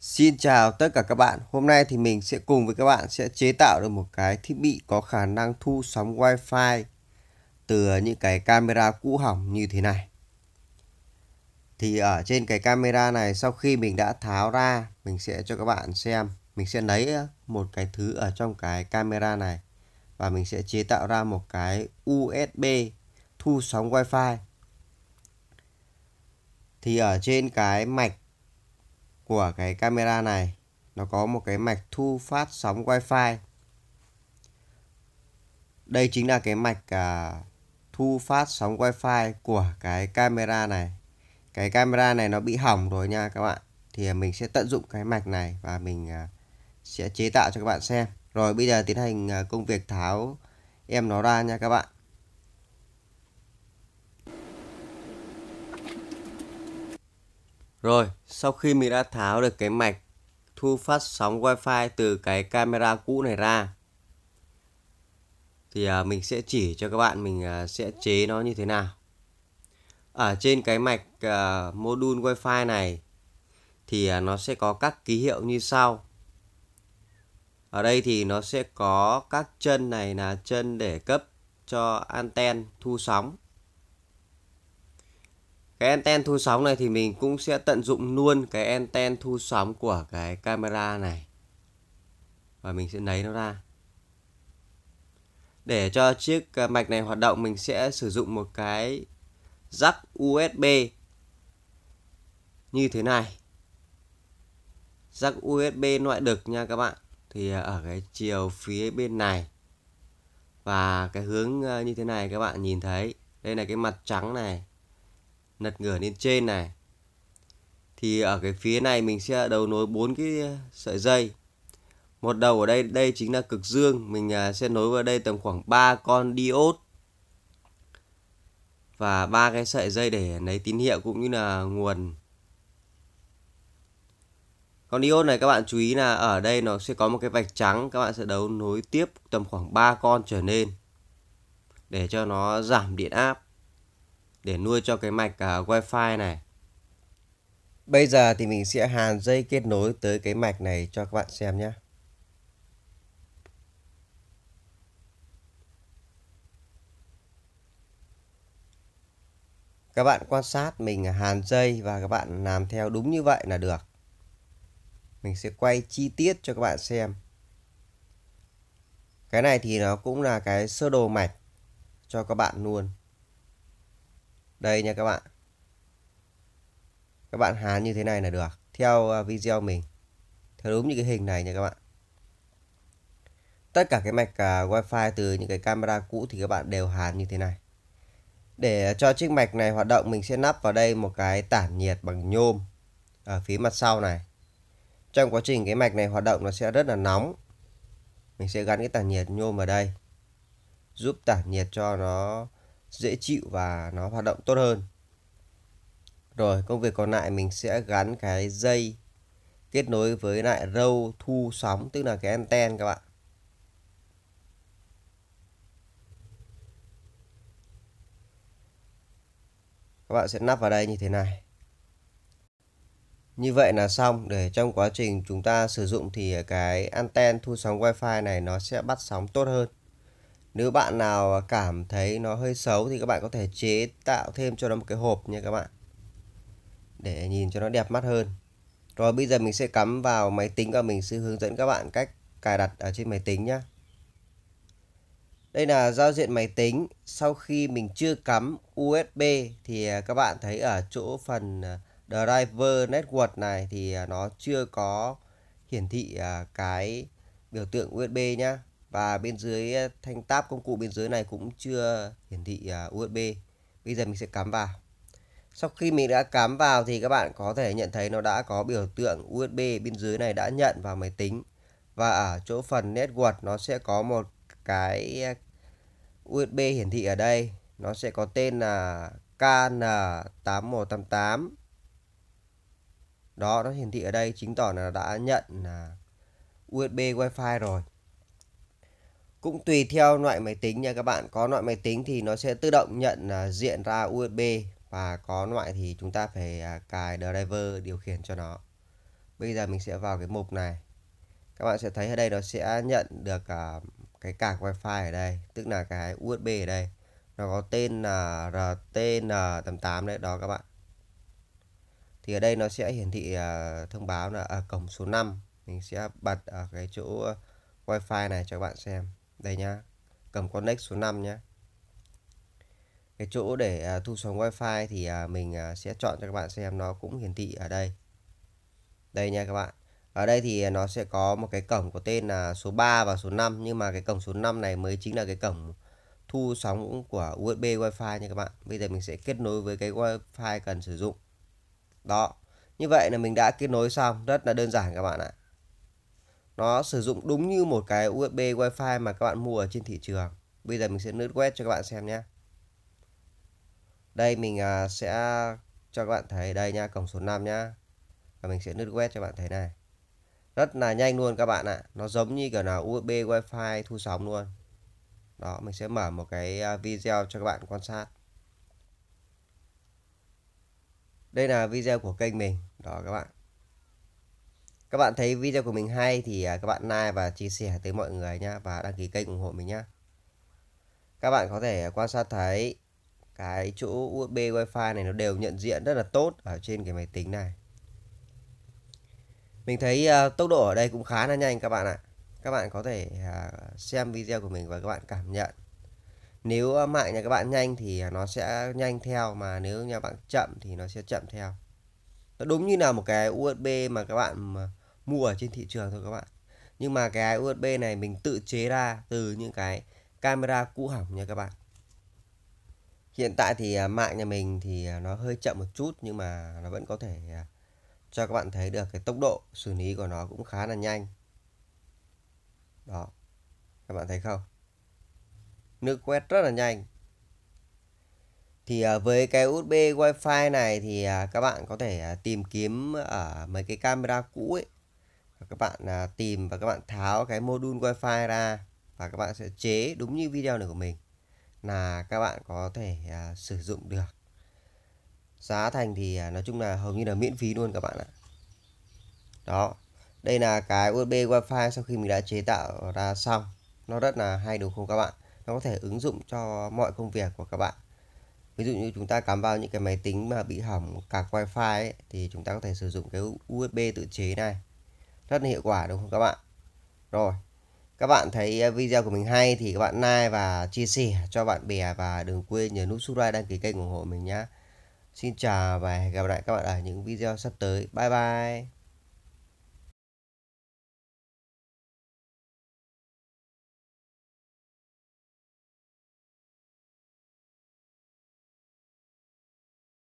Xin chào tất cả các bạn. Hôm nay thì mình sẽ cùng với các bạn sẽ chế tạo được một cái thiết bị có khả năng thu sóng wi-fi từ những cái camera cũ hỏng như thế này. Thì ở trên cái camera này sau khi mình đã tháo ra, mình sẽ cho các bạn xem. Mình sẽ lấy một cái thứ ở trong cái camera này và mình sẽ chế tạo ra một cái USB thu sóng fi thì ở trên cái mạch của cái camera này nó có một cái mạch thu phát sóng wi-fi đây chính là cái mạch à, thu phát sóng wi-fi của cái camera này cái camera này nó bị hỏng rồi nha các bạn thì à, mình sẽ tận dụng cái mạch này và mình à, sẽ chế tạo cho các bạn xem rồi bây giờ tiến hành à, công việc tháo em nó ra nha các bạn Rồi, sau khi mình đã tháo được cái mạch thu phát sóng wifi từ cái camera cũ này ra thì à, mình sẽ chỉ cho các bạn mình à, sẽ chế nó như thế nào. Ở trên cái mạch à, module wifi này thì à, nó sẽ có các ký hiệu như sau. Ở đây thì nó sẽ có các chân này là chân để cấp cho anten thu sóng cái anten thu sóng này thì mình cũng sẽ tận dụng luôn cái anten thu sóng của cái camera này và mình sẽ lấy nó ra để cho chiếc à, mạch này hoạt động mình sẽ sử dụng một cái jack USB như thế này jack USB loại đực nha các bạn thì à, ở cái chiều phía bên này và cái hướng à, như thế này các bạn nhìn thấy đây là cái mặt trắng này lật ngửa lên trên này thì ở cái phía này mình sẽ đầu nối bốn cái sợi dây một đầu ở đây đây chính là cực dương mình à, sẽ nối vào đây tầm khoảng 3 con diode và ba cái sợi dây để lấy tín hiệu cũng như là nguồn con diode này các bạn chú ý là ở đây nó sẽ có một cái vạch trắng các bạn sẽ đấu nối tiếp tầm khoảng 3 con trở lên để cho nó giảm điện áp để nuôi cho cái mạch uh, wifi này. Bây giờ thì mình sẽ hàn dây kết nối tới cái mạch này cho các bạn xem nhé. Các bạn quan sát mình hàn dây và các bạn làm theo đúng như vậy là được. Mình sẽ quay chi tiết cho các bạn xem. Cái này thì nó cũng là cái sơ đồ mạch cho các bạn luôn đây nha các bạn các bạn hàn như thế này là được theo à, video mình theo đúng những cái hình này nha các bạn tất cả cái mạch uh, wifi từ những cái camera cũ thì các bạn đều hàn như thế này để cho chiếc mạch này hoạt động mình sẽ nắp vào đây một cái tản nhiệt bằng nhôm ở phía mặt sau này trong quá trình cái mạch này hoạt động nó sẽ rất là nóng mình sẽ gắn cái tản nhiệt nhôm vào đây giúp tản nhiệt cho nó dễ chịu và nó hoạt động tốt hơn rồi công việc còn lại mình sẽ gắn cái dây kết nối với lại râu thu sóng tức là cái anten các bạn các bạn sẽ nắp vào đây như thế này như vậy là xong để trong quá trình chúng ta sử dụng thì cái anten thu sóng wifi này nó sẽ bắt sóng tốt hơn nếu bạn nào cảm thấy nó hơi xấu thì các bạn có thể chế tạo thêm cho nó một cái hộp nha các bạn. Để nhìn cho nó đẹp mắt hơn. Rồi bây giờ mình sẽ cắm vào máy tính và mình sẽ hướng dẫn các bạn cách cài đặt ở trên máy tính nhé. Đây là giao diện máy tính. Sau khi mình chưa cắm USB thì à, các bạn thấy ở chỗ phần à, driver network này thì à, nó chưa có hiển thị cái biểu tượng USB nhé và bên dưới ờ, thanh tab công cụ bên dưới này cũng chưa hiển thị à, USB bây giờ mình sẽ cắm vào sau khi mình đã cắm vào thì các bạn có thể nhận thấy nó đã có biểu tượng USB bên dưới này đã nhận vào máy tính và ở chỗ phần network nó sẽ có một cái ờ, USB hiển thị ở đây nó sẽ có tên là KN8188 đó nó hiển thị ở đây chứng tỏ là đã nhận à, USB Wi-Fi rồi cũng tùy theo loại máy tính nha các bạn có loại máy tính thì nó sẽ tự động nhận à, diện ra USB và có loại thì chúng ta phải à, cài driver điều khiển cho nó bây giờ mình sẽ vào cái mục này các bạn sẽ thấy ở đây nó sẽ nhận được à, cái card wifi ở đây tức là cái USB ở đây nó có tên là RTN88 đấy đó các bạn thì ở đây nó sẽ hiển thị thông báo là ở cổng số 5 mình sẽ bật ở cái chỗ wifi này cho các bạn xem đây nhá cầm con connect số 5 nhá cái chỗ để à, thu sóng wifi thì à, mình à, sẽ chọn cho các bạn xem nó cũng hiển thị ở đây đây nha các bạn ở đây thì nó sẽ có một cái cổng có tên là số 3 và số 5 nhưng mà cái cổng số 5 này mới chính là cái cổng thu sóng của USB wifi nha các bạn. Bây giờ mình sẽ kết nối với cái wifi cần sử dụng. Đó. Như vậy là mình đã kết nối xong, rất là đơn giản các bạn ạ nó sử dụng đúng như một cái USB Wi-Fi mà các bạn mua ở trên thị trường bây giờ mình sẽ lướt web cho các bạn xem nhé đây mình à, sẽ cho các bạn thấy đây nha cổng số 5 nhá và mình sẽ lướt web cho các bạn thấy này rất là nhanh luôn các bạn ạ nó giống như kiểu nào USB Wi-Fi thu sóng luôn đó mình sẽ mở một cái à, video cho các bạn quan sát đây là video của kênh mình đó các bạn các bạn thấy video của mình hay thì à, các bạn like và chia sẻ tới mọi người nhé và đăng ký kênh ủng hộ mình nhé. Các bạn có thể quan sát thấy cái chỗ USB Wi-Fi này nó đều nhận diện rất là tốt ở trên cái máy tính này. Mình thấy à, tốc độ ở đây cũng khá là nhanh các bạn ạ. Các bạn có thể à, xem video của mình và các bạn cảm nhận. Nếu mạng nhà các bạn nhanh thì nó sẽ nhanh theo mà nếu nhà bạn chậm thì nó sẽ chậm theo. Nó đúng như là một cái USB mà các bạn mua ở trên thị trường thôi các bạn nhưng mà cái USB này mình tự chế ra từ những cái camera cũ hỏng nha các bạn hiện tại thì à, mạng nhà mình thì à, nó hơi chậm một chút nhưng mà nó vẫn có thể à, cho các bạn thấy được cái tốc độ xử lý của nó cũng khá là nhanh đó các bạn thấy không nước quét rất là nhanh thì với cái USB Wi-Fi này thì các bạn có thể tìm kiếm ở mấy cái camera cũ ấy các bạn à, tìm và các bạn tháo cái module wifi ra và các bạn sẽ chế đúng như video này của mình là các bạn có thể à, sử dụng được giá thành thì à, nói chung là hầu như là miễn phí luôn các bạn ạ đó đây là cái USB wifi sau khi mình đã chế tạo ra xong nó rất là hay đúng không các bạn nó có thể ứng dụng cho mọi công việc của các bạn ví dụ như chúng ta cắm vào những cái máy tính mà bị hỏng cả wifi ấy, thì chúng ta có thể sử dụng cái USB tự chế này rất là hiệu quả đúng không các bạn rồi các bạn thấy ờ, video của mình hay thì các bạn like và chia sẻ cho bạn bè và đừng quên nhấn nút subscribe đăng ký kênh ủng hộ mình nhé xin chào và hẹn gặp lại các bạn ở những video sắp tới bye bye